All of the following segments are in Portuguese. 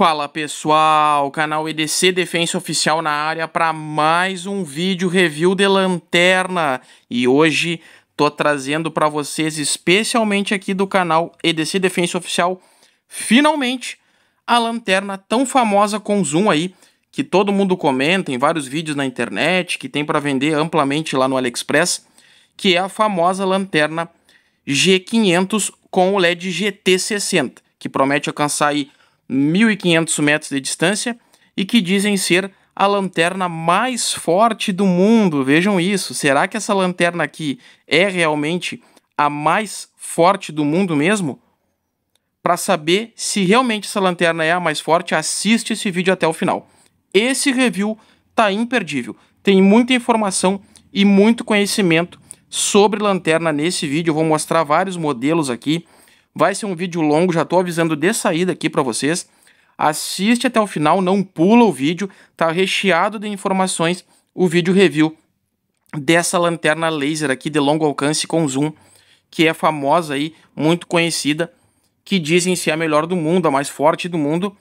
Fala pessoal, canal EDC Defensa Oficial na área para mais um vídeo review de lanterna e hoje tô trazendo para vocês especialmente aqui do canal EDC Defensa Oficial finalmente a lanterna tão famosa com zoom aí que todo mundo comenta em vários vídeos na internet que tem para vender amplamente lá no AliExpress que é a famosa lanterna G500 com o LED GT60 que promete alcançar aí 1.500 metros de distância e que dizem ser a lanterna mais forte do mundo. Vejam isso. Será que essa lanterna aqui é realmente a mais forte do mundo mesmo? Para saber se realmente essa lanterna é a mais forte, assiste esse vídeo até o final. Esse review tá imperdível. Tem muita informação e muito conhecimento sobre lanterna nesse vídeo. Eu vou mostrar vários modelos aqui Vai ser um vídeo longo, já estou avisando de saída aqui para vocês. Assiste até o final, não pula o vídeo, tá recheado de informações o vídeo review dessa lanterna laser aqui de longo alcance com zoom, que é famosa aí, muito conhecida, que dizem ser a melhor do mundo, a mais forte do mundo,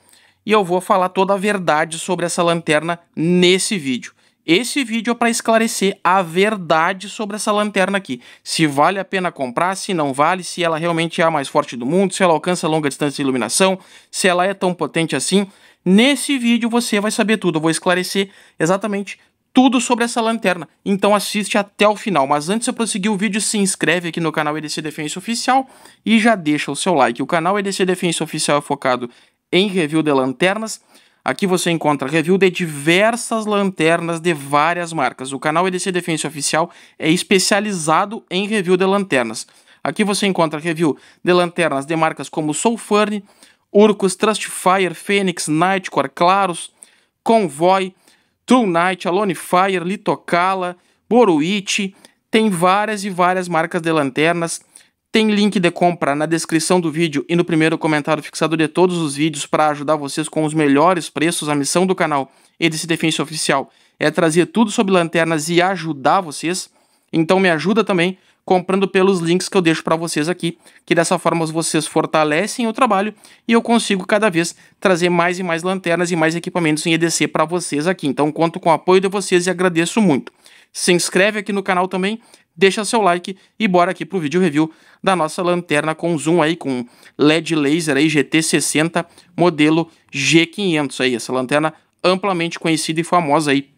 e eu vou falar toda a verdade sobre essa lanterna nesse vídeo. Esse vídeo é para esclarecer a verdade sobre essa lanterna aqui. Se vale a pena comprar, se não vale, se ela realmente é a mais forte do mundo, se ela alcança longa distância de iluminação, se ela é tão potente assim. Nesse vídeo você vai saber tudo. Eu vou esclarecer exatamente tudo sobre essa lanterna. Então assiste até o final. Mas antes de eu prosseguir o vídeo, se inscreve aqui no canal EDC Defense Oficial e já deixa o seu like. O canal EDC Defense Oficial é focado em review de lanternas. Aqui você encontra review de diversas lanternas de várias marcas. O canal EDC Defense Oficial é especializado em review de lanternas. Aqui você encontra review de lanternas de marcas como Soulfurne, Urcus, Trustfire, Fênix, Nightcore, Claros, Convoy, True Night, Alone Fire, Litocala, Boruichi. Tem várias e várias marcas de lanternas tem link de compra na descrição do vídeo e no primeiro comentário fixado de todos os vídeos para ajudar vocês com os melhores preços. A missão do canal e desse Defensa Oficial é trazer tudo sobre lanternas e ajudar vocês. Então me ajuda também comprando pelos links que eu deixo para vocês aqui, que dessa forma vocês fortalecem o trabalho e eu consigo cada vez trazer mais e mais lanternas e mais equipamentos em EDC para vocês aqui. Então conto com o apoio de vocês e agradeço muito. Se inscreve aqui no canal também, deixa seu like e bora aqui pro vídeo review da nossa lanterna com zoom aí, com LED laser aí, GT60 modelo G500 aí, essa lanterna amplamente conhecida e famosa aí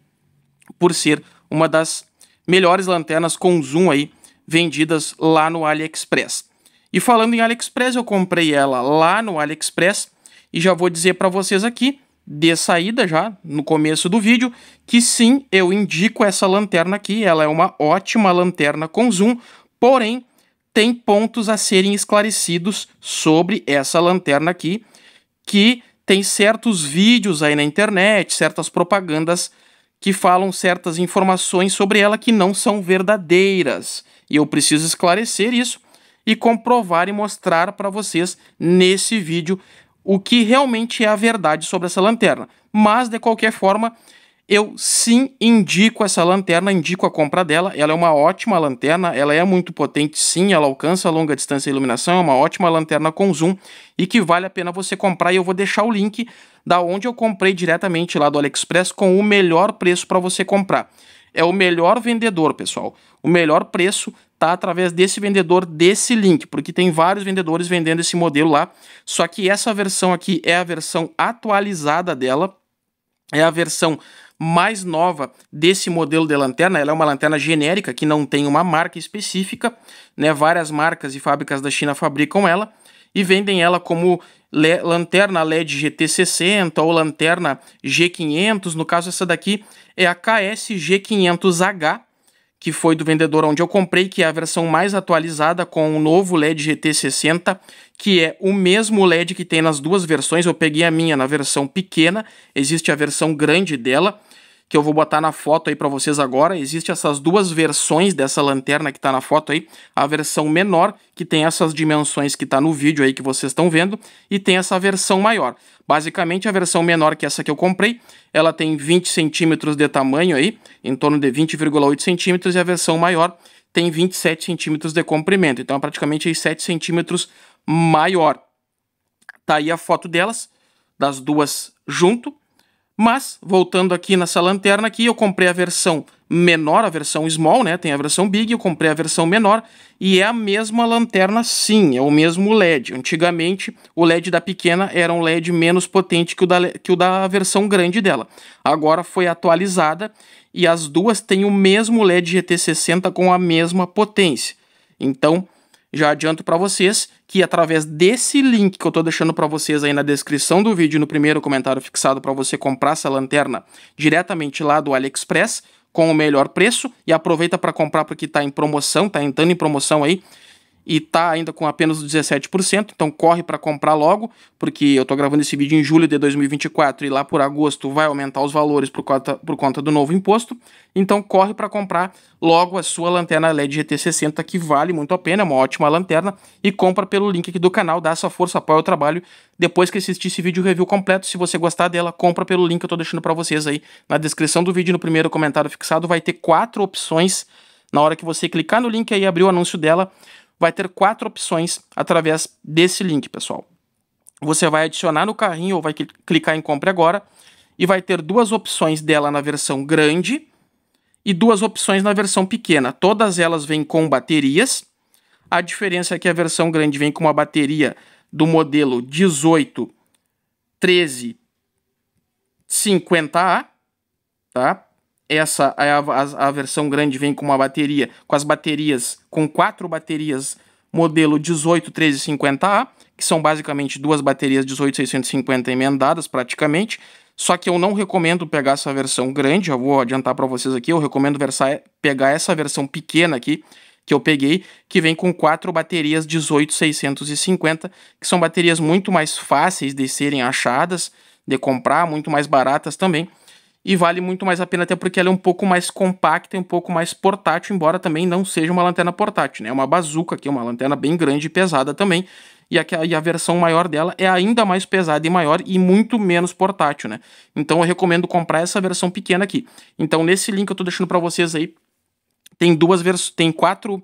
por ser uma das melhores lanternas com zoom aí vendidas lá no AliExpress. E falando em AliExpress, eu comprei ela lá no AliExpress e já vou dizer para vocês aqui, de saída já, no começo do vídeo, que sim, eu indico essa lanterna aqui, ela é uma ótima lanterna com zoom, porém tem pontos a serem esclarecidos sobre essa lanterna aqui, que tem certos vídeos aí na internet, certas propagandas que falam certas informações sobre ela que não são verdadeiras. E eu preciso esclarecer isso e comprovar e mostrar para vocês nesse vídeo o que realmente é a verdade sobre essa lanterna. Mas, de qualquer forma, eu sim indico essa lanterna, indico a compra dela. Ela é uma ótima lanterna, ela é muito potente sim, ela alcança longa distância e iluminação, é uma ótima lanterna com zoom e que vale a pena você comprar. E eu vou deixar o link da onde eu comprei diretamente lá do AliExpress com o melhor preço para você comprar. É o melhor vendedor, pessoal. O melhor preço tá através desse vendedor, desse link, porque tem vários vendedores vendendo esse modelo lá. Só que essa versão aqui é a versão atualizada dela, é a versão mais nova desse modelo de lanterna. Ela é uma lanterna genérica que não tem uma marca específica, né? Várias marcas e fábricas da China fabricam ela e vendem ela como lanterna LED GT60 ou lanterna G500, no caso essa daqui é a KSG500H, que foi do vendedor onde eu comprei, que é a versão mais atualizada com o novo LED GT60, que é o mesmo LED que tem nas duas versões, eu peguei a minha na versão pequena, existe a versão grande dela, que eu vou botar na foto aí para vocês agora. Existem essas duas versões dessa lanterna que está na foto aí. A versão menor, que tem essas dimensões que está no vídeo aí que vocês estão vendo, e tem essa versão maior. Basicamente, a versão menor, que é essa que eu comprei, ela tem 20 centímetros de tamanho aí, em torno de 20,8 centímetros, e a versão maior tem 27 centímetros de comprimento. Então, é praticamente 7 centímetros maior. Tá aí a foto delas, das duas junto. Mas, voltando aqui nessa lanterna aqui, eu comprei a versão menor, a versão small, né? Tem a versão big, eu comprei a versão menor e é a mesma lanterna sim, é o mesmo LED. Antigamente, o LED da pequena era um LED menos potente que o da, que o da versão grande dela. Agora foi atualizada e as duas têm o mesmo LED GT60 com a mesma potência. Então, já adianto para vocês que através desse link que eu estou deixando para vocês aí na descrição do vídeo, no primeiro comentário fixado para você comprar essa lanterna diretamente lá do AliExpress com o melhor preço e aproveita para comprar porque está em promoção, está entrando em promoção aí e está ainda com apenas 17%, então corre para comprar logo, porque eu estou gravando esse vídeo em julho de 2024 e lá por agosto vai aumentar os valores por conta, por conta do novo imposto, então corre para comprar logo a sua lanterna LED GT60 que vale muito a pena, é uma ótima lanterna e compra pelo link aqui do canal, dá essa força, apoia o trabalho, depois que assistir esse vídeo review completo, se você gostar dela, compra pelo link que eu estou deixando para vocês aí na descrição do vídeo, no primeiro comentário fixado, vai ter quatro opções na hora que você clicar no link aí e abrir o anúncio dela, vai ter quatro opções através desse link, pessoal. Você vai adicionar no carrinho ou vai clicar em compra agora e vai ter duas opções dela na versão grande e duas opções na versão pequena. Todas elas vêm com baterias. A diferença é que a versão grande vem com uma bateria do modelo 181350 50A, tá? essa é a, a, a, versão grande vem com uma bateria, com as baterias, com quatro baterias modelo 18350A, que são basicamente duas baterias 18650 emendadas praticamente. Só que eu não recomendo pegar essa versão grande, já vou adiantar para vocês aqui, eu recomendo pegar essa versão pequena aqui, que eu peguei, que vem com quatro baterias 18650, que são baterias muito mais fáceis de serem achadas, de comprar, muito mais baratas também e vale muito mais a pena até porque ela é um pouco mais compacta e um pouco mais portátil, embora também não seja uma lanterna portátil, né? É uma bazuca aqui, uma lanterna bem grande e pesada também, e a, e a versão maior dela é ainda mais pesada e maior e muito menos portátil, né? Então eu recomendo comprar essa versão pequena aqui. Então nesse link que eu tô deixando para vocês aí, tem duas versões, tem quatro,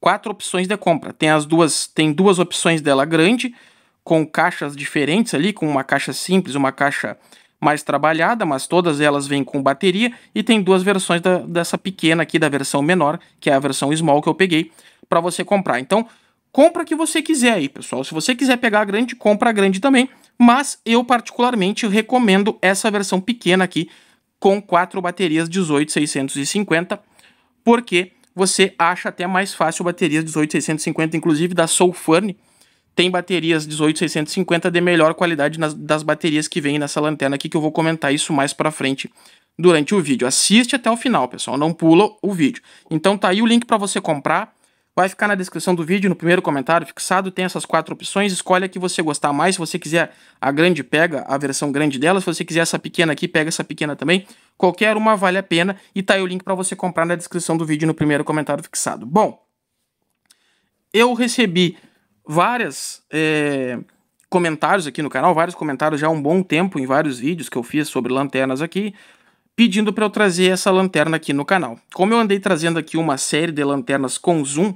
quatro opções de compra. Tem as duas, tem duas opções dela grande, com caixas diferentes ali, com uma caixa simples, uma caixa mais trabalhada, mas todas elas vêm com bateria e tem duas versões da, dessa pequena aqui, da versão menor, que é a versão small que eu peguei, para você comprar. Então, compra que você quiser aí, pessoal. Se você quiser pegar a grande, compra a grande também, mas eu particularmente recomendo essa versão pequena aqui, com quatro baterias 18650, porque você acha até mais fácil baterias 18650, inclusive da Soulfurn, tem baterias 18650 de melhor qualidade nas, das baterias que vem nessa lanterna aqui, que eu vou comentar isso mais para frente durante o vídeo. Assiste até o final, pessoal, não pula o vídeo. Então tá aí o link para você comprar, vai ficar na descrição do vídeo, no primeiro comentário fixado, tem essas quatro opções, escolhe a que você gostar mais, se você quiser a grande pega, a versão grande dela, se você quiser essa pequena aqui, pega essa pequena também, qualquer uma vale a pena, e tá aí o link para você comprar na descrição do vídeo, no primeiro comentário fixado. Bom, eu recebi várias é, comentários aqui no canal, vários comentários já há um bom tempo em vários vídeos que eu fiz sobre lanternas aqui, pedindo para eu trazer essa lanterna aqui no canal. Como eu andei trazendo aqui uma série de lanternas com zoom,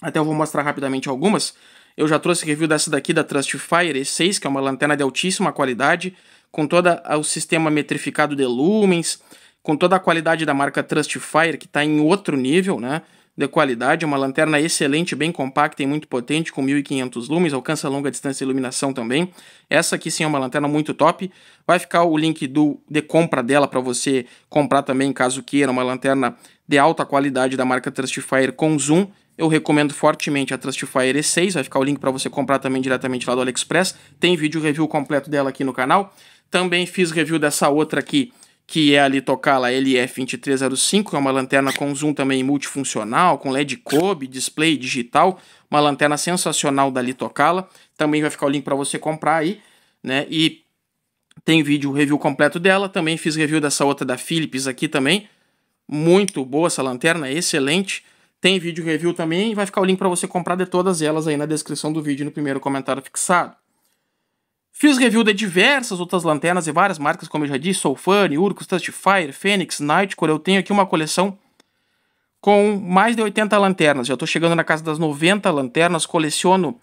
até eu vou mostrar rapidamente algumas, eu já trouxe review dessa daqui da Trust Fire E6, que é uma lanterna de altíssima qualidade, com todo o sistema metrificado de lumens, com toda a qualidade da marca Trust Fire, que está em outro nível, né? de qualidade, uma lanterna excelente, bem compacta e muito potente, com 1500 lumes, alcança longa distância de iluminação também. Essa aqui sim é uma lanterna muito top. Vai ficar o link do, de compra dela para você comprar também, caso queira, uma lanterna de alta qualidade da marca Trustifier com zoom. Eu recomendo fortemente a Trustifier E6, vai ficar o link para você comprar também diretamente lá do AliExpress. Tem vídeo review completo dela aqui no canal. Também fiz review dessa outra aqui, que é ali tocar lá LF2305, que é uma lanterna com zoom também multifuncional, com LED Kobe, display digital, uma lanterna sensacional da Litocala. Também vai ficar o link para você comprar aí, né? E tem vídeo review completo dela, também fiz review dessa outra da Philips aqui também. Muito boa essa lanterna, excelente. Tem vídeo review também, vai ficar o link para você comprar de todas elas aí na descrição do vídeo no primeiro comentário fixado. Fiz review de diversas outras lanternas e várias marcas, como eu já disse, Soulfun, Urcus, Fire, Phoenix, Nightcore. Eu tenho aqui uma coleção com mais de 80 lanternas. Já estou chegando na casa das 90 lanternas, coleciono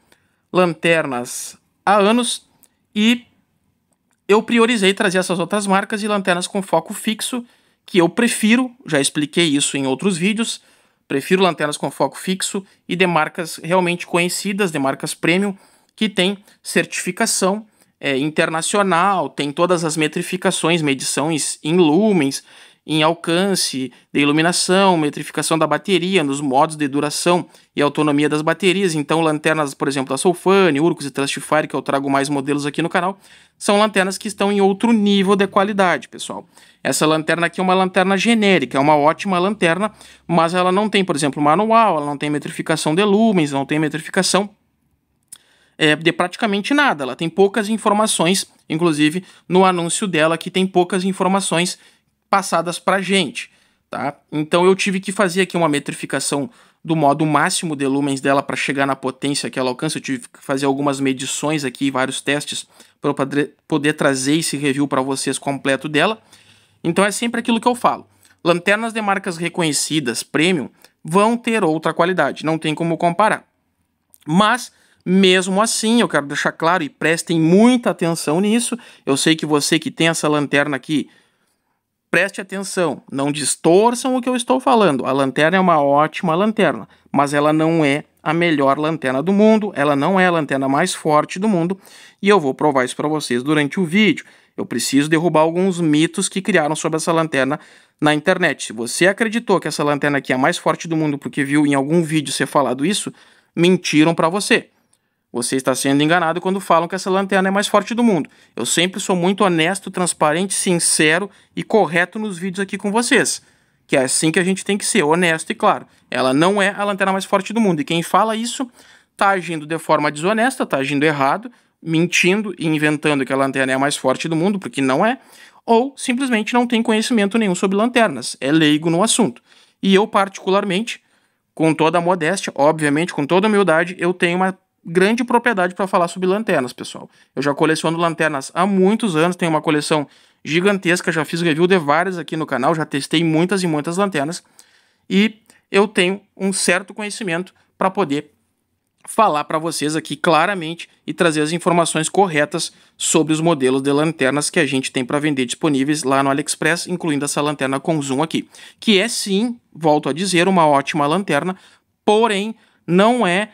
lanternas há anos e eu priorizei trazer essas outras marcas e lanternas com foco fixo, que eu prefiro, já expliquei isso em outros vídeos, prefiro lanternas com foco fixo e de marcas realmente conhecidas, de marcas premium, que têm certificação é, internacional, tem todas as metrificações, medições em lumens, em alcance de iluminação, metrificação da bateria, nos modos de duração e autonomia das baterias. Então, lanternas, por exemplo, da Solfani, Urcos e Trustifire, que eu trago mais modelos aqui no canal, são lanternas que estão em outro nível de qualidade, pessoal. Essa lanterna aqui é uma lanterna genérica, é uma ótima lanterna, mas ela não tem, por exemplo, manual, ela não tem metrificação de lumens, não tem metrificação é, de praticamente nada. Ela tem poucas informações, inclusive no anúncio dela que tem poucas informações passadas para gente. Tá? Então eu tive que fazer aqui uma metrificação do modo máximo de lumens dela para chegar na potência que ela alcança. Eu tive que fazer algumas medições aqui, vários testes, para poder trazer esse review para vocês completo dela. Então é sempre aquilo que eu falo. Lanternas de marcas reconhecidas, premium, vão ter outra qualidade, não tem como comparar. Mas mesmo assim, eu quero deixar claro e prestem muita atenção nisso. Eu sei que você que tem essa lanterna aqui, preste atenção, não distorçam o que eu estou falando. A lanterna é uma ótima lanterna, mas ela não é a melhor lanterna do mundo, ela não é a lanterna mais forte do mundo, e eu vou provar isso para vocês durante o vídeo. Eu preciso derrubar alguns mitos que criaram sobre essa lanterna na internet. Se você acreditou que essa lanterna aqui é a mais forte do mundo porque viu em algum vídeo ser falado isso, mentiram para você. Você está sendo enganado quando falam que essa lanterna é mais forte do mundo. Eu sempre sou muito honesto, transparente, sincero e correto nos vídeos aqui com vocês. Que é assim que a gente tem que ser, honesto e claro. Ela não é a lanterna mais forte do mundo. E quem fala isso está agindo de forma desonesta, está agindo errado, mentindo e inventando que a lanterna é a mais forte do mundo, porque não é, ou simplesmente não tem conhecimento nenhum sobre lanternas, é leigo no assunto. E eu, particularmente, com toda a modéstia, obviamente, com toda a humildade, eu tenho uma grande propriedade para falar sobre lanternas, pessoal. Eu já coleciono lanternas há muitos anos, tenho uma coleção gigantesca, já fiz review de várias aqui no canal, já testei muitas e muitas lanternas e eu tenho um certo conhecimento para poder falar para vocês aqui claramente e trazer as informações corretas sobre os modelos de lanternas que a gente tem para vender disponíveis lá no AliExpress, incluindo essa lanterna com zoom aqui, que é sim, volto a dizer, uma ótima lanterna, porém não é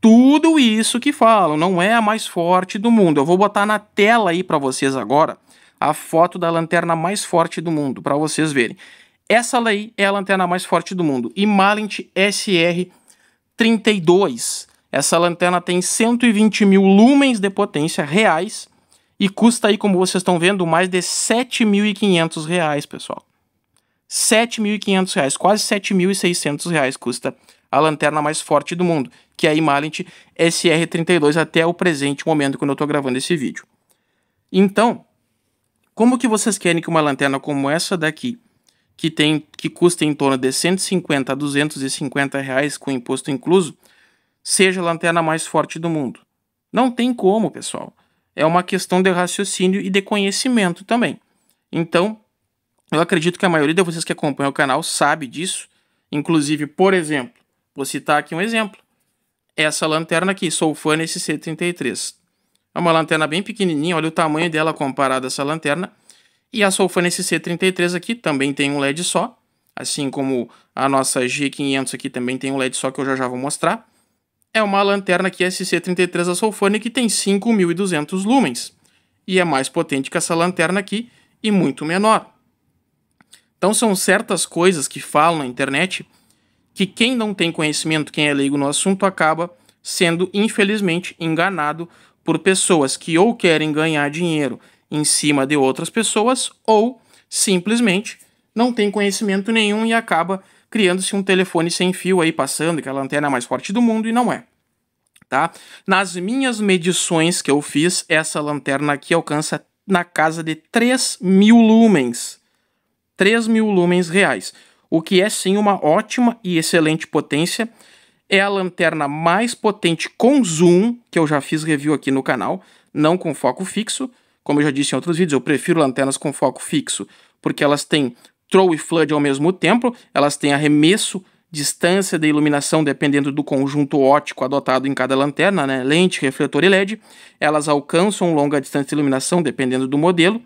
tudo isso que falam, não é a mais forte do mundo. Eu vou botar na tela aí para vocês agora a foto da lanterna mais forte do mundo, para vocês verem. Essa lei é a lanterna mais forte do mundo, e Malint SR32. Essa lanterna tem 120 mil lumens de potência reais e custa aí, como vocês estão vendo, mais de 7.500 reais, pessoal. 7.500 reais, quase 7.600 reais custa a lanterna mais forte do mundo que é a Imalent SR32 até o presente momento quando eu estou gravando esse vídeo. Então, como que vocês querem que uma lanterna como essa daqui, que, tem, que custa em torno de 150 a 250 reais com imposto incluso, seja a lanterna mais forte do mundo? Não tem como, pessoal. É uma questão de raciocínio e de conhecimento também. Então, eu acredito que a maioria de vocês que acompanham o canal sabe disso. Inclusive, por exemplo, vou citar aqui um exemplo essa lanterna aqui, nesse SC33. É uma lanterna bem pequenininha, olha o tamanho dela comparado a essa lanterna. E a Soulfan SC33 aqui também tem um LED só, assim como a nossa G500 aqui também tem um LED só que eu já já vou mostrar. É uma lanterna que é SC33 da e que tem 5.200 lumens e é mais potente que essa lanterna aqui e muito menor. Então são certas coisas que falam na internet que quem não tem conhecimento, quem é leigo no assunto, acaba sendo, infelizmente, enganado por pessoas que ou querem ganhar dinheiro em cima de outras pessoas ou simplesmente não tem conhecimento nenhum e acaba criando-se um telefone sem fio aí passando, que é a lanterna mais forte do mundo e não é. Tá? Nas minhas medições que eu fiz, essa lanterna aqui alcança na casa de 3 mil lumens. 3 mil lumens reais o que é sim uma ótima e excelente potência. É a lanterna mais potente com zoom, que eu já fiz review aqui no canal, não com foco fixo. Como eu já disse em outros vídeos, eu prefiro lanternas com foco fixo, porque elas têm throw e flood ao mesmo tempo, elas têm arremesso, distância de iluminação, dependendo do conjunto óptico adotado em cada lanterna, né? lente, refletor e LED. Elas alcançam longa distância de iluminação, dependendo do modelo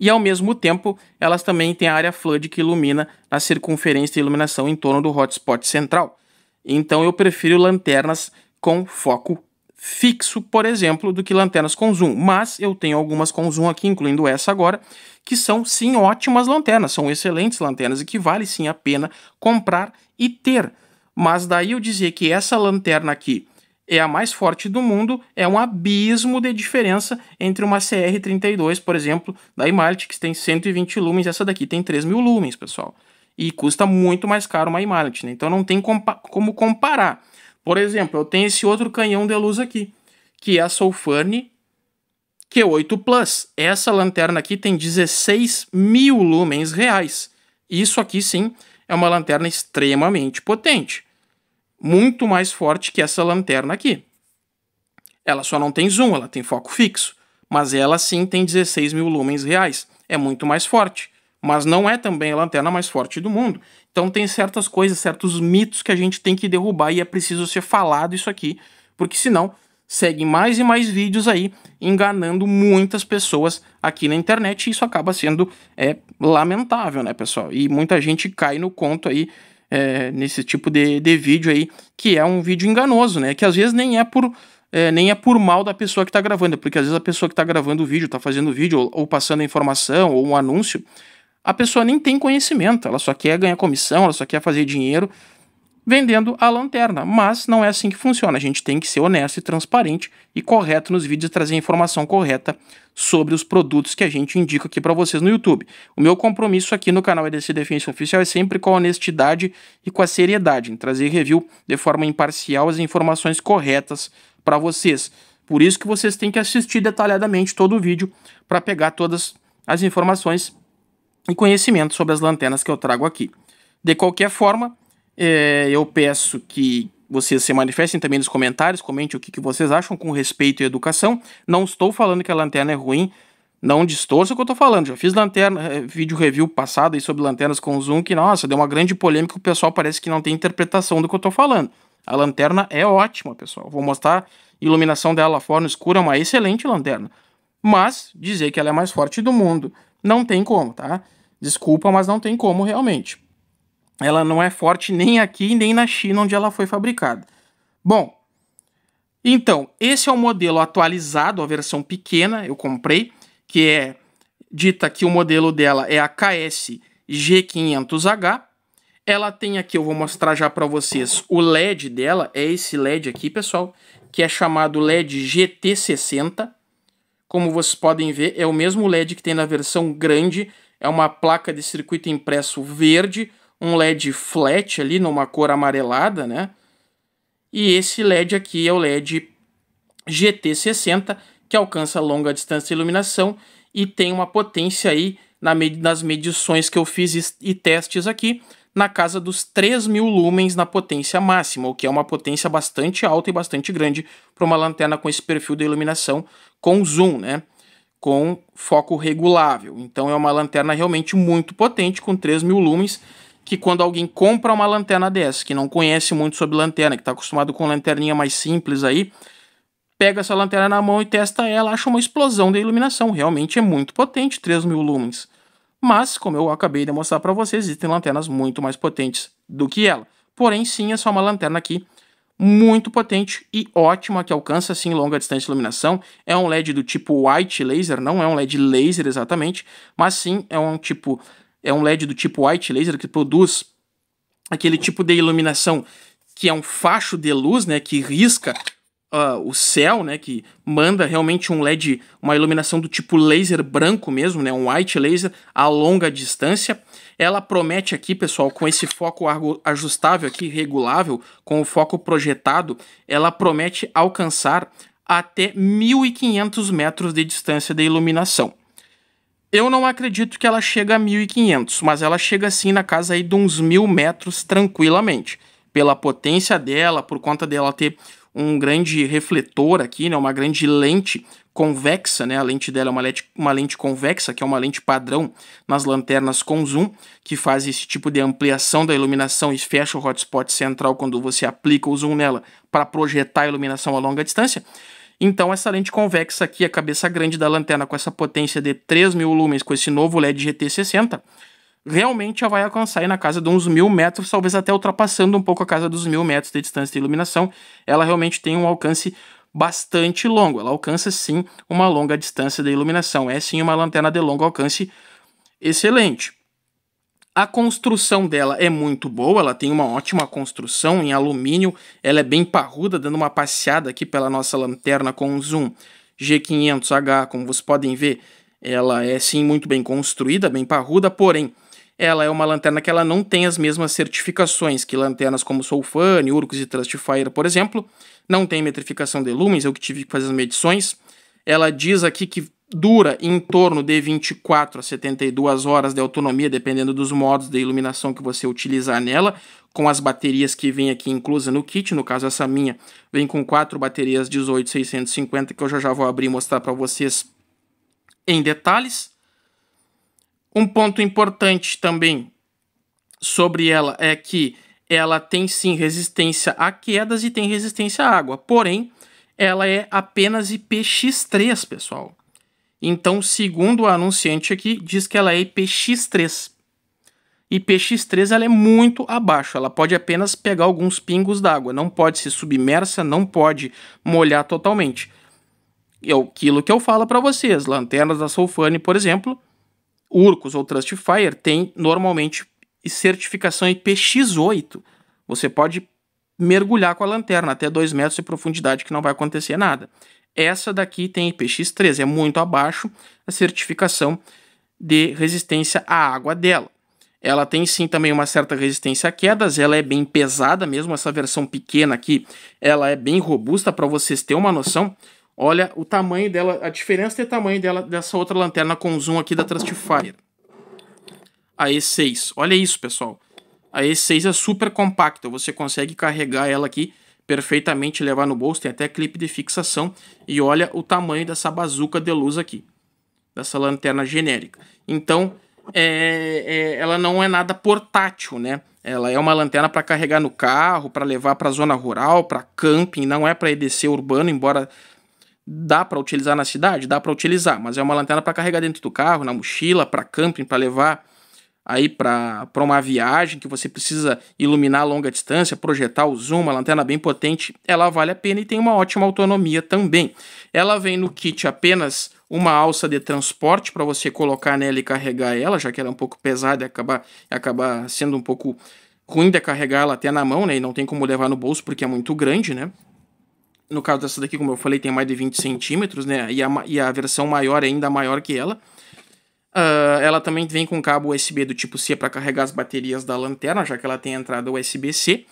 e ao mesmo tempo elas também têm a área flood que ilumina na circunferência de iluminação em torno do hotspot central. Então eu prefiro lanternas com foco fixo, por exemplo, do que lanternas com zoom, mas eu tenho algumas com zoom aqui, incluindo essa agora, que são sim ótimas lanternas, são excelentes lanternas e que vale sim a pena comprar e ter. Mas daí eu dizer que essa lanterna aqui é a mais forte do mundo, é um abismo de diferença entre uma CR32, por exemplo, da Imalit, que tem 120 lumens, essa daqui tem 3 mil lumens, pessoal. E custa muito mais caro uma Imalit, né? Então não tem compa como comparar. Por exemplo, eu tenho esse outro canhão de luz aqui, que é a Soulfurne Q8 Plus. Essa lanterna aqui tem 16 mil lumens reais. Isso aqui sim é uma lanterna extremamente potente muito mais forte que essa lanterna aqui. Ela só não tem zoom, ela tem foco fixo, mas ela sim tem 16 mil lumens reais. É muito mais forte, mas não é também a lanterna mais forte do mundo. Então tem certas coisas, certos mitos que a gente tem que derrubar e é preciso ser falado isso aqui, porque senão segue mais e mais vídeos aí enganando muitas pessoas aqui na internet e isso acaba sendo é, lamentável, né, pessoal? E muita gente cai no conto aí é, nesse tipo de, de vídeo aí, que é um vídeo enganoso, né? Que às vezes nem é por, é, nem é por mal da pessoa que está gravando, é porque às vezes a pessoa que está gravando o vídeo, está fazendo o vídeo, ou, ou, passando a informação, ou um anúncio, a pessoa nem tem conhecimento, ela só quer ganhar comissão, ela só quer fazer dinheiro, vendendo a lanterna. Mas não é assim que funciona. A gente tem que ser honesto e transparente e correto nos vídeos trazer a informação correta sobre os produtos que a gente indica aqui para vocês no YouTube. O meu compromisso aqui no canal EDC Defensa Oficial é sempre com a honestidade e com a seriedade, em trazer review de forma imparcial as informações corretas para vocês. Por isso que vocês têm que assistir detalhadamente todo o vídeo para pegar todas as informações e conhecimento sobre as lanternas que eu trago aqui. De qualquer forma, é, eu peço que vocês se manifestem também nos comentários, comente o que, que vocês acham com respeito à educação. Não estou falando que a lanterna é ruim, não distorça o que eu estou falando. Já fiz lanterna, eh, vídeo review passado aí sobre lanternas com zoom, que, nossa, deu uma grande polêmica, o pessoal parece que não tem interpretação do que eu estou falando. A lanterna é ótima, pessoal. Vou mostrar a iluminação dela lá fora no escuro, é uma excelente lanterna. Mas dizer que ela é a mais forte do mundo, não tem como, tá? Desculpa, mas não tem como realmente ela não é forte nem aqui nem na China onde ela foi fabricada. Bom, então, esse é o modelo atualizado, a versão pequena, eu comprei, que é dita que o modelo dela é a KS G500H. Ela tem aqui, eu vou mostrar já para vocês, o LED dela, é esse LED aqui, pessoal, que é chamado LED GT60. Como vocês podem ver, é o mesmo LED que tem na versão grande, é uma placa de circuito impresso verde, um LED flat ali, numa cor amarelada, né? E esse LED aqui é o LED GT60, que alcança longa distância de iluminação e tem uma potência aí na med nas medições que eu fiz e testes aqui, na casa dos 3.000 lumens na potência máxima, o que é uma potência bastante alta e bastante grande para uma lanterna com esse perfil de iluminação com zoom, né? Com foco regulável. Então é uma lanterna realmente muito potente com 3.000 lumens que quando alguém compra uma lanterna dessa, que não conhece muito sobre lanterna, que está acostumado com lanterninha mais simples aí, pega essa lanterna na mão e testa ela, acha uma explosão de iluminação. Realmente é muito potente, 3.000 lumens. Mas, como eu acabei de mostrar para vocês, existem lanternas muito mais potentes do que ela. Porém, sim, é só uma lanterna aqui muito potente e ótima, que alcança sim longa distância de iluminação. É um LED do tipo white laser, não é um LED laser exatamente, mas sim é um tipo é um LED do tipo white laser que produz aquele tipo de iluminação que é um facho de luz, né, que risca uh, o céu, né, que manda realmente um LED, uma iluminação do tipo laser branco mesmo, né, um white laser a longa distância. Ela promete aqui, pessoal, com esse foco ajustável aqui, regulável, com o foco projetado, ela promete alcançar até 1.500 metros de distância de iluminação. Eu não acredito que ela chega a 1.500, mas ela chega assim na casa aí de uns 1.000 metros tranquilamente. Pela potência dela, por conta dela ter um grande refletor aqui, né, uma grande lente convexa, né? A lente dela é uma lente, uma lente convexa, que é uma lente padrão nas lanternas com zoom, que faz esse tipo de ampliação da iluminação e fecha o hotspot central quando você aplica o zoom nela para projetar a iluminação a longa distância. Então essa lente convexa aqui, a cabeça grande da lanterna com essa potência de 3.000 lumens, com esse novo LED GT60, realmente já vai alcançar aí na casa de uns 1.000 metros, talvez até ultrapassando um pouco a casa dos 1.000 metros de distância de iluminação. Ela realmente tem um alcance bastante longo, ela alcança sim uma longa distância de iluminação, é sim uma lanterna de longo alcance excelente. A construção dela é muito boa, ela tem uma ótima construção em alumínio, ela é bem parruda, dando uma passeada aqui pela nossa lanterna com zoom G500H, como vocês podem ver, ela é sim muito bem construída, bem parruda, porém ela é uma lanterna que ela não tem as mesmas certificações que lanternas como Solfane, Urcus e Trustfire, por exemplo, não tem metrificação de lumens, eu que tive que fazer as medições. Ela diz aqui que dura em torno de 24 a 72 horas de autonomia, dependendo dos modos de iluminação que você utilizar nela, com as baterias que vem aqui inclusa no kit, no caso essa minha vem com quatro baterias 18650 que eu já já vou abrir e mostrar para vocês em detalhes. Um ponto importante também sobre ela é que ela tem sim resistência a quedas e tem resistência à água, porém ela é apenas IPX3, pessoal. Então, segundo o anunciante aqui, diz que ela é IPX3. IPX3 ela é muito abaixo, ela pode apenas pegar alguns pingos d'água, não pode ser submersa, não pode molhar totalmente. É aquilo que eu falo para vocês, lanternas da Solfane, por exemplo, Urcos ou Trust Fire tem normalmente certificação IPX8. Você pode mergulhar com a lanterna até 2 metros de profundidade que não vai acontecer nada. Essa daqui tem IPX3, é muito abaixo a certificação de resistência à água dela. Ela tem sim também uma certa resistência a quedas, ela é bem pesada mesmo, essa versão pequena aqui, ela é bem robusta para vocês terem uma noção. Olha o tamanho dela, a diferença de tamanho dela dessa outra lanterna com zoom aqui da Trustifier. A E6, olha isso pessoal. A E6 é super compacta, você consegue carregar ela aqui perfeitamente levar no bolso, tem até clipe de fixação. E olha o tamanho dessa bazuca de luz aqui, dessa lanterna genérica. Então, é, é, ela não é nada portátil, né? Ela é uma lanterna para carregar no carro, para levar para zona rural, para camping, não é para EDC urbano, embora dá para utilizar na cidade, dá para utilizar, mas é uma lanterna para carregar dentro do carro, na mochila, para camping, para levar aí para uma viagem que você precisa iluminar a longa distância, projetar o zoom, uma lanterna bem potente, ela vale a pena e tem uma ótima autonomia também. Ela vem no kit apenas uma alça de transporte para você colocar nela e carregar ela, já que ela é um pouco pesada e acabar acaba sendo um pouco ruim de carregar ela até na mão, né? E não tem como levar no bolso porque é muito grande, né? No caso dessa daqui, como eu falei, tem mais de 20 centímetros, né? E a, e a versão maior é ainda maior que ela. Uh, ela também vem com cabo USB do tipo C para carregar as baterias da lanterna, já que ela tem entrada USB-C.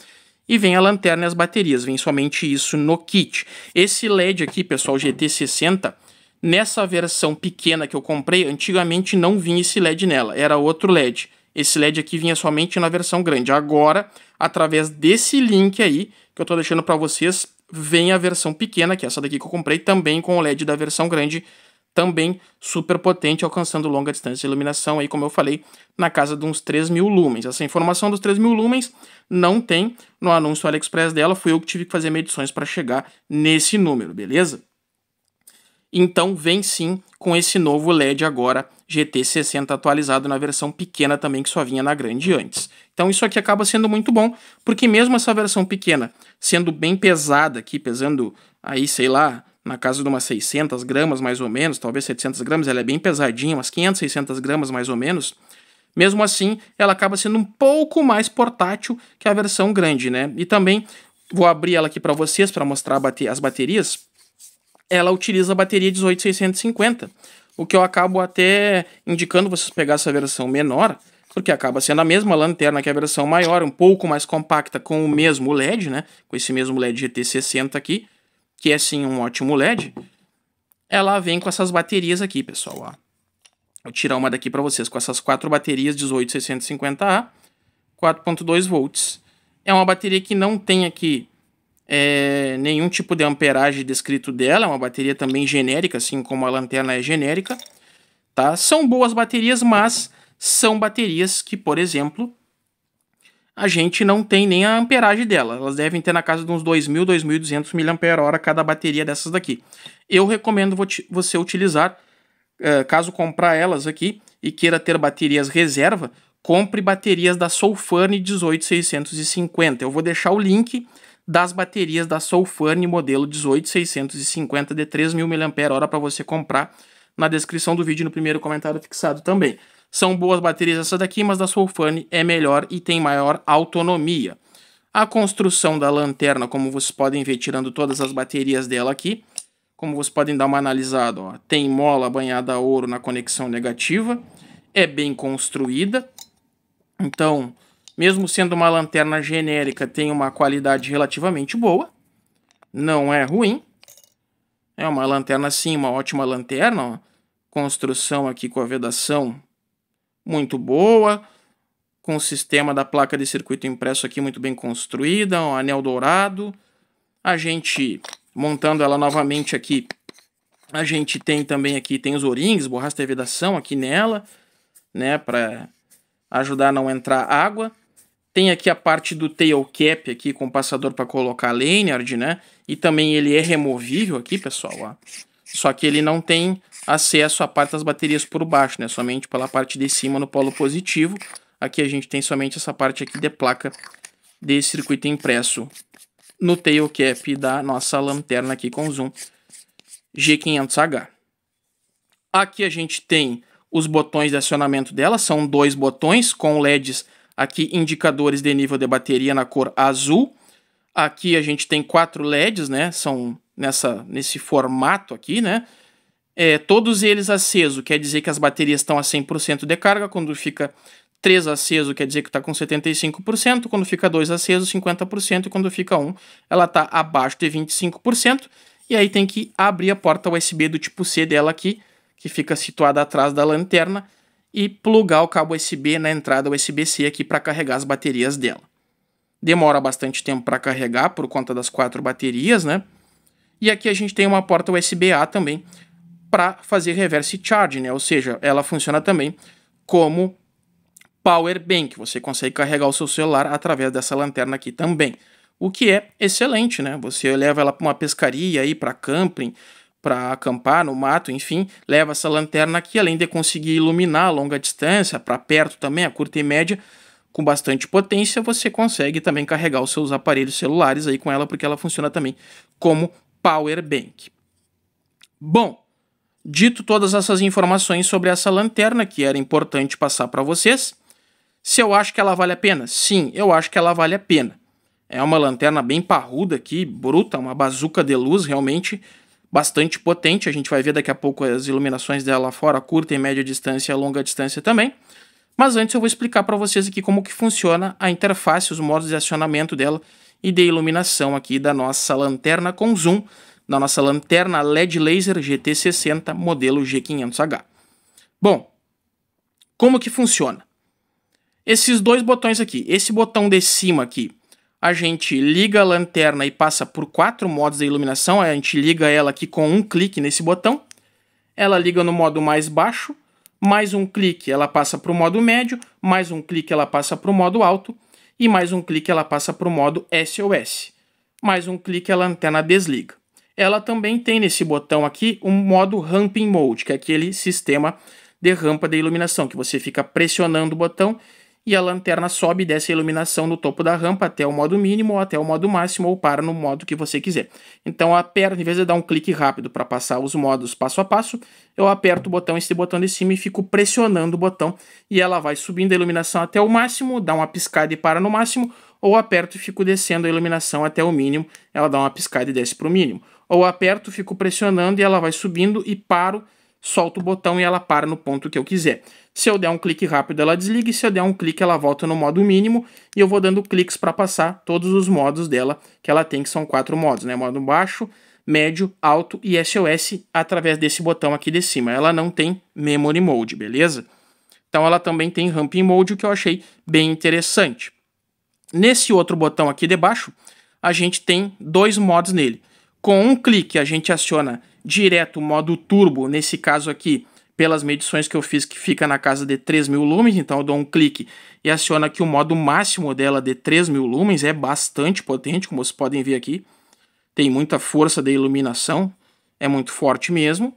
E vem a lanterna e as baterias, vem somente isso no kit. Esse LED aqui, pessoal, GT60, nessa versão pequena que eu comprei, antigamente não vinha esse LED nela, era outro LED. Esse LED aqui vinha somente na versão grande. Agora, através desse link aí, que eu estou deixando para vocês, vem a versão pequena, que é essa daqui que eu comprei, também com o LED da versão grande, também super potente, alcançando longa distância de iluminação, aí, como eu falei, na casa de uns 3 mil lumens. Essa informação dos 3 mil lumens não tem no anúncio AliExpress dela, foi eu que tive que fazer medições para chegar nesse número, beleza? Então vem sim com esse novo LED agora GT60 atualizado na versão pequena também que só vinha na grande antes. Então isso aqui acaba sendo muito bom, porque mesmo essa versão pequena sendo bem pesada aqui, pesando aí, sei lá, na casa de umas 600 gramas mais ou menos, talvez 700 gramas, ela é bem pesadinha, umas 500, 600 gramas mais ou menos. Mesmo assim, ela acaba sendo um pouco mais portátil que a versão grande, né? E também vou abrir ela aqui para vocês para mostrar as baterias. Ela utiliza a bateria 18650, o que eu acabo até indicando vocês pegar essa versão menor, porque acaba sendo a mesma lanterna que a versão maior, um pouco mais compacta com o mesmo LED, né? Com esse mesmo LED GT60 aqui que é sim um ótimo LED, ela vem com essas baterias aqui, pessoal. Ó. Vou tirar uma daqui para vocês com essas quatro baterias 18650A, 4.2 volts. É uma bateria que não tem aqui é, nenhum tipo de amperagem descrito dela, é uma bateria também genérica, assim como a lanterna é genérica. Tá? São boas baterias, mas são baterias que, por exemplo, a gente não tem nem a amperagem dela. Elas devem ter na casa de uns 2.000, 2.200 mAh cada bateria dessas daqui. Eu recomendo você utilizar, eh, caso comprar elas aqui e queira ter baterias reserva, compre baterias da Solfane 18650. Eu vou deixar o link das baterias da Solfane modelo 18650 de 3.000 mAh para você comprar na descrição do vídeo no primeiro comentário fixado também. São boas baterias essa daqui, mas da Solfane é melhor e tem maior autonomia. A construção da lanterna, como vocês podem ver, tirando todas as baterias dela aqui, como vocês podem dar uma analisada, ó, tem mola banhada a ouro na conexão negativa, é bem construída, então, mesmo sendo uma lanterna genérica, tem uma qualidade relativamente boa, não é ruim, é uma lanterna sim, uma ótima lanterna, ó. construção aqui com a vedação muito boa, com o sistema da placa de circuito impresso aqui muito bem construída, um anel dourado. A gente, montando ela novamente aqui, a gente tem também aqui, tem os O-rings, borracha de vedação aqui nela, né, para ajudar a não entrar água. Tem aqui a parte do tail cap aqui com passador para colocar lanyard, né? E também ele é removível aqui, pessoal, ó. Só que ele não tem acesso à parte das baterias por baixo, né? Somente pela parte de cima no polo positivo. Aqui a gente tem somente essa parte aqui de placa de circuito impresso no tail cap da nossa lanterna aqui com zoom G500H. Aqui a gente tem os botões de acionamento dela, são dois botões com LEDs aqui indicadores de nível de bateria na cor azul. Aqui a gente tem quatro LEDs, né? São nessa, nesse formato aqui, né? É, todos eles aceso, quer dizer que as baterias estão a 100% de carga, quando fica 3 aceso quer dizer que está com 75%, quando fica 2 aceso 50% e quando fica 1 ela está abaixo de 25%. E aí tem que abrir a porta USB do tipo C dela aqui, que fica situada atrás da lanterna, e plugar o cabo USB na entrada USB-C aqui para carregar as baterias dela. Demora bastante tempo para carregar por conta das quatro baterias, né? E aqui a gente tem uma porta USB-A também para fazer reverse charge, né? Ou seja, ela funciona também como power bank. Você consegue carregar o seu celular através dessa lanterna aqui também. O que é excelente, né? Você leva ela para uma pescaria aí, para camping, para acampar no mato, enfim, leva essa lanterna aqui, além de conseguir iluminar a longa distância, para perto também, a curta e média, com bastante potência, você consegue também carregar os seus aparelhos celulares aí com ela, porque ela funciona também como power bank. Bom, dito todas essas informações sobre essa lanterna que era importante passar para vocês, se eu acho que ela vale a pena? Sim, eu acho que ela vale a pena. É uma lanterna bem parruda aqui, bruta, uma bazuca de luz realmente bastante potente. A gente vai ver daqui a pouco as iluminações dela fora, curta e média distância e longa distância também. Mas antes eu vou explicar para vocês aqui como que funciona a interface, os modos de acionamento dela e de iluminação aqui da nossa lanterna com zoom, da nossa lanterna LED laser GT60 modelo G500H. Bom, como que funciona? Esses dois botões aqui, esse botão de cima aqui, a gente liga a lanterna e passa por quatro modos de iluminação, a gente liga ela aqui com um clique nesse botão, ela liga no modo mais baixo, mais um clique ela passa para o modo médio, mais um clique ela passa para o modo alto, e mais um clique ela passa para o modo SOS. Mais um clique a lanterna desliga. Ela também tem nesse botão aqui um modo Ramping Mode, que é aquele sistema de rampa de iluminação, que você fica pressionando o botão e a lanterna sobe e desce a iluminação no topo da rampa até o modo mínimo ou até o modo máximo ou para no modo que você quiser. Então aperto, em vez de dar um clique rápido para passar os modos passo a passo, eu aperto o botão, esse botão de cima e fico pressionando o botão e ela vai subindo a iluminação até o máximo, dá uma piscada e para no máximo, ou aperto e fico descendo a iluminação até o mínimo, ela dá uma piscada e desce para o mínimo. Ou aperto, fico pressionando e ela vai subindo e paro solto o botão e ela para no ponto que eu quiser. Se eu der um clique rápido, ela desliga, e se eu der um clique, ela volta no modo mínimo, e eu vou dando cliques para passar todos os modos dela que ela tem, que são quatro modos, né? Modo baixo, médio, alto e SOS através desse botão aqui de cima. Ela não tem Memory Mode, beleza? Então ela também tem Ramping Mode, o que eu achei bem interessante. Nesse outro botão aqui de baixo, a gente tem dois modos nele. Com um clique a gente aciona direto modo turbo, nesse caso aqui, pelas medições que eu fiz, que fica na casa de 3.000 lumens, então eu dou um clique e aciono aqui o modo máximo dela de 3.000 lumens, é bastante potente, como vocês podem ver aqui, tem muita força de iluminação, é muito forte mesmo.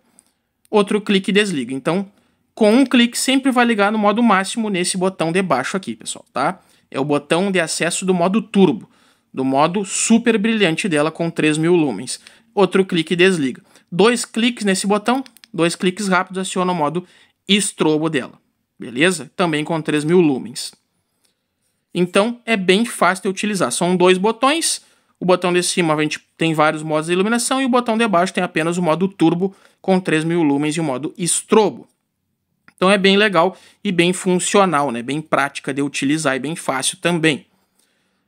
Outro clique desliga, então com um clique sempre vai ligar no modo máximo nesse botão de baixo aqui, pessoal, tá? É o botão de acesso do modo turbo, do modo super brilhante dela com 3.000 lumens. Outro clique desliga. Dois cliques nesse botão, dois cliques rápidos aciona o modo estrobo dela. Beleza? Também com 3.000 lumens. Então é bem fácil de utilizar. São dois botões. O botão de cima a gente tem vários modos de iluminação e o botão de baixo tem apenas o modo turbo com 3.000 lumens e o modo estrobo. Então é bem legal e bem funcional, né? Bem prática de utilizar e bem fácil também.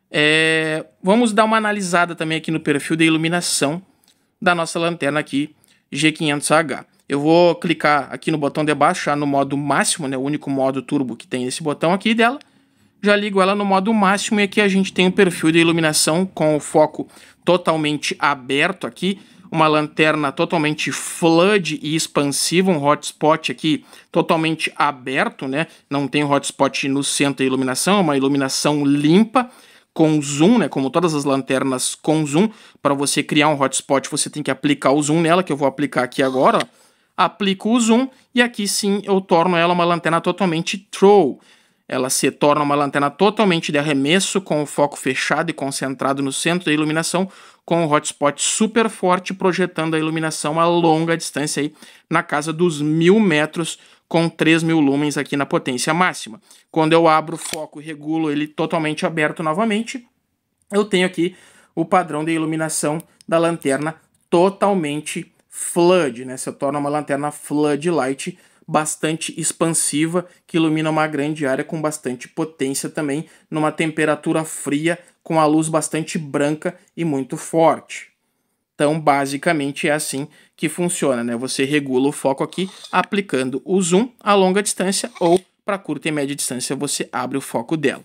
É... Vamos dar uma analisada também aqui no perfil de iluminação da nossa lanterna aqui G500H. Eu vou clicar aqui no botão de baixo, já no modo máximo, né, o único modo turbo que tem esse botão aqui dela. Já ligo ela no modo máximo e aqui a gente tem o perfil de iluminação com o foco totalmente aberto aqui. Uma lanterna totalmente flood e expansiva, um hotspot aqui totalmente aberto, né? Não tem hotspot no centro da iluminação, é uma iluminação limpa com zoom, né? Como todas as lanternas com zoom, para você criar um hotspot, você tem que aplicar o zoom nela, que eu vou aplicar aqui agora. Aplico o zoom e aqui sim eu torno ela uma lanterna totalmente throw. Ela se torna uma lanterna totalmente de arremesso, com o foco fechado e concentrado no centro da iluminação, com um hotspot super forte, projetando a iluminação a longa distância aí, na casa dos mil metros, com 3 mil lumens aqui na potência máxima. Quando eu abro o foco e regulo ele totalmente aberto novamente, eu tenho aqui o padrão de iluminação da lanterna totalmente flood, né? Se torna uma lanterna floodlight bastante expansiva que ilumina uma grande área com bastante potência também, numa temperatura fria, com a luz bastante branca e muito forte. Então, basicamente é assim que funciona, né? Você regula o foco aqui aplicando o zoom a longa distância ou para curta e média distância você abre o foco dela.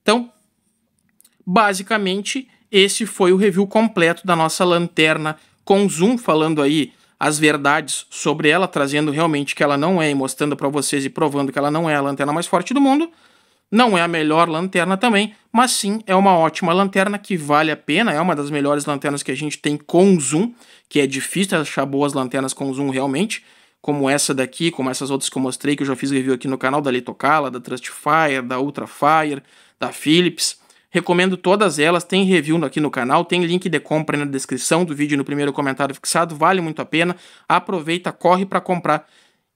Então, basicamente esse foi o review completo da nossa lanterna com zoom, falando aí as verdades sobre ela, trazendo realmente que ela não é e mostrando para vocês e provando que ela não é a lanterna mais forte do mundo. Não é a melhor lanterna também, mas sim é uma ótima lanterna que vale a pena, é uma das melhores lanternas que a gente tem com zoom, que é difícil achar boas lanternas com zoom realmente, como essa daqui, como essas outras que eu mostrei, que eu já fiz review aqui no canal, da Litocala, da Trustfire, da Ultrafire, da Philips. Recomendo todas elas, tem review aqui no canal, tem link de compra na descrição do vídeo no primeiro comentário fixado, vale muito a pena. Aproveita, corre para comprar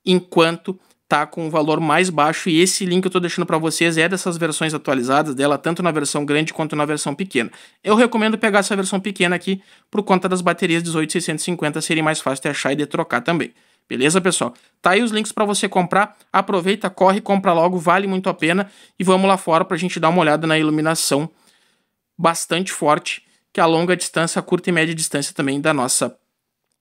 enquanto tá com um valor mais baixo e esse link que eu estou deixando para vocês é dessas versões atualizadas dela, tanto na versão grande quanto na versão pequena. Eu recomendo pegar essa versão pequena aqui por conta das baterias 18650 serem mais fáceis de achar e de trocar também. Beleza, pessoal? Tá aí os links para você comprar. Aproveita, corre, compra logo, vale muito a pena. E vamos lá fora para a gente dar uma olhada na iluminação bastante forte, que a longa distância, a curta e média distância também da nossa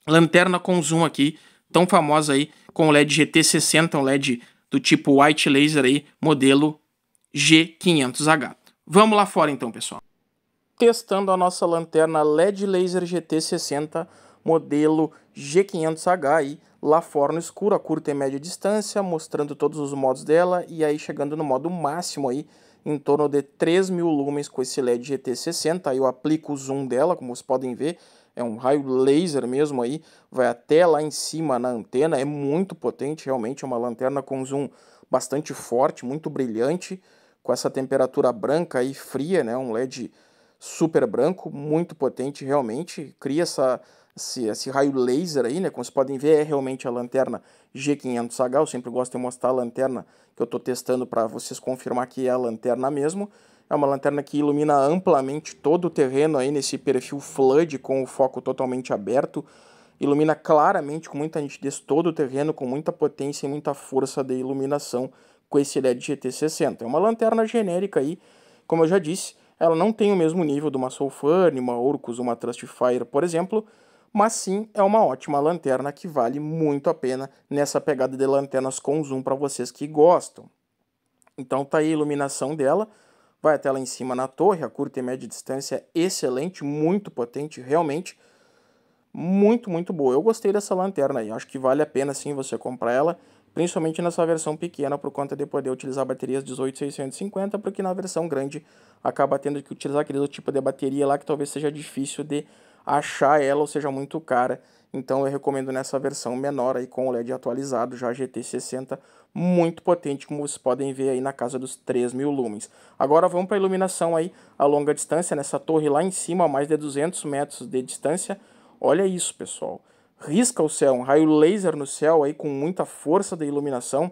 lanterna com zoom aqui, tão famosa aí, com o LED GT60, um LED do tipo White Laser aí, modelo G500H. Vamos lá fora então, pessoal. Testando a nossa lanterna LED Laser GT60, modelo G500H aí, lá fora no escuro, a curta e média distância, mostrando todos os modos dela e aí chegando no modo máximo aí, em torno de 3.000 lumens com esse LED GT60, aí eu aplico o zoom dela, como vocês podem ver, é um raio laser mesmo aí, vai até lá em cima na antena, é muito potente, realmente é uma lanterna com zoom bastante forte, muito brilhante, com essa temperatura branca e fria, né? Um LED super branco, muito potente realmente, cria essa esse, esse raio laser aí, né? Como vocês podem ver, é realmente a lanterna G500H. Eu sempre gosto de mostrar a lanterna que eu estou testando para vocês confirmar que é a lanterna mesmo. É uma lanterna que ilumina amplamente todo o terreno aí nesse perfil flood com o foco totalmente aberto. Ilumina claramente, com muita nitidez, todo o terreno, com muita potência e muita força de iluminação com esse LED GT60. É uma lanterna genérica aí, como eu já disse, ela não tem o mesmo nível de uma Soulfur, uma Orcus, uma Trust Fire, por exemplo, mas sim é uma ótima lanterna que vale muito a pena nessa pegada de lanternas com zoom para vocês que gostam. Então tá aí a iluminação dela, vai até lá em cima na torre, a curta e média distância é excelente, muito potente, realmente muito, muito boa. Eu gostei dessa lanterna aí, acho que vale a pena sim você comprar ela, principalmente nessa versão pequena por conta de poder utilizar baterias 18650, porque na versão grande acaba tendo que utilizar aquele tipo de bateria lá que talvez seja difícil de achar ela ou seja muito cara. Então eu recomendo nessa versão menor aí com o LED atualizado, já GT60, muito potente, como vocês podem ver aí na casa dos 3.000 lumens. Agora vamos para a iluminação aí a longa distância, nessa torre lá em cima, a mais de 200 metros de distância. Olha isso, pessoal. Risca o céu, um raio laser no céu aí com muita força da iluminação.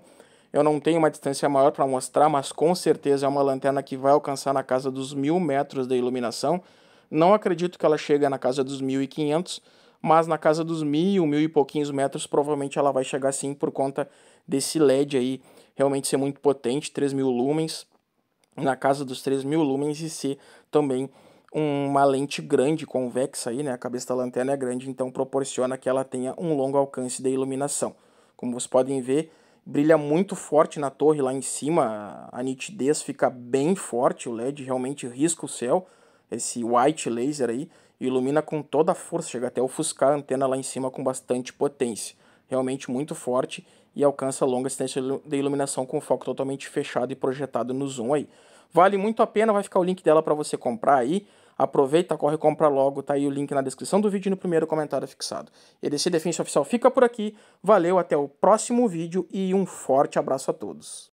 Eu não tenho uma distância maior para mostrar, mas com certeza é uma lanterna que vai alcançar na casa dos mil metros de iluminação. Não acredito que ela chegue na casa dos 1.500, mas na casa dos 1.000, 1.000 e pouquinhos metros, provavelmente ela vai chegar sim por conta desse LED aí realmente ser muito potente, 3.000 lumens, na casa dos 3.000 lumens e ser também uma lente grande, convexa aí, né? A cabeça da lanterna é grande, então proporciona que ela tenha um longo alcance de iluminação. Como vocês podem ver, brilha muito forte na torre lá em cima, a nitidez fica bem forte, o LED realmente risca o céu esse white laser aí, ilumina com toda a força, chega até a ofuscar a antena lá em cima com bastante potência. Realmente muito forte e alcança longa distância de iluminação com foco totalmente fechado e projetado no zoom aí. Vale muito a pena, vai ficar o link dela para você comprar aí. Aproveita, corre e compra logo, tá aí o link na descrição do vídeo e no primeiro comentário fixado. EDC Defensa Oficial fica por aqui, valeu, até o próximo vídeo e um forte abraço a todos.